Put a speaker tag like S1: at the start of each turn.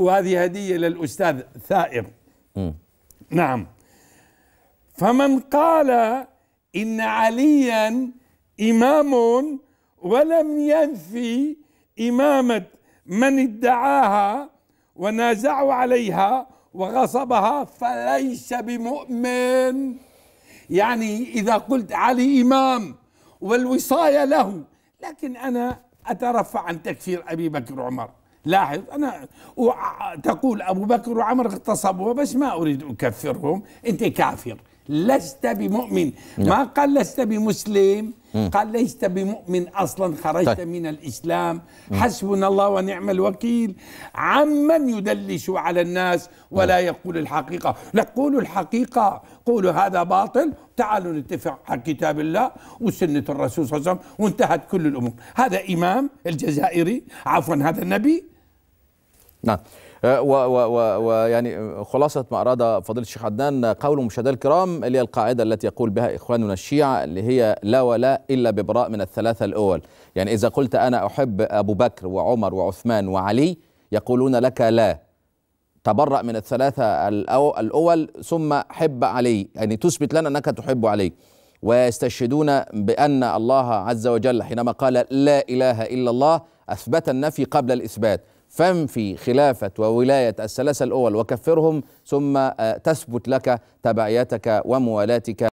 S1: وهذه هدية للأستاذ ثائر م. نعم فمن قال إن عليا إمام ولم ينفي إمامة من ادعاها ونازعوا عليها وغصبها فليس بمؤمن يعني إذا قلت علي إمام والوصاية له لكن أنا أترفع عن تكفير أبي بكر وعمر لاحظ أنا تقول أبو بكر وعمر اغتصبوا بس ما أريد أكفرهم أنت كافر لست بمؤمن نعم. ما قال لست بمسلم قال لست بمؤمن اصلا خرجت طيب. من الاسلام حسبنا الله ونعم الوكيل عمن يدلس على الناس ولا نعم. يقول الحقيقه لا قولوا الحقيقه قولوا هذا باطل تعالوا نتفق على كتاب الله وسنه الرسول صلى الله عليه وسلم وانتهت كل الامور هذا امام الجزائري عفوا هذا النبي
S2: نعم آه، ويعني خلاصة ما أراد فضيلة الشيخ عدنان قول مشاهدينا الكرام اللي هي القاعدة التي يقول بها إخواننا الشيعة اللي هي لا ولا إلا ببراء من الثلاثة الأول يعني إذا قلت أنا أحب أبو بكر وعمر وعثمان وعلي يقولون لك لا تبرأ من الثلاثة الأول ثم حب علي يعني تثبت لنا أنك تحب علي ويستشهدون بأن الله عز وجل حينما قال لا إله إلا الله أثبت النفي قبل الإثبات فانفي خلافة وولاية الثلاثة الأول وكفرهم ثم آه، تثبت لك تبعيتك وموالاتك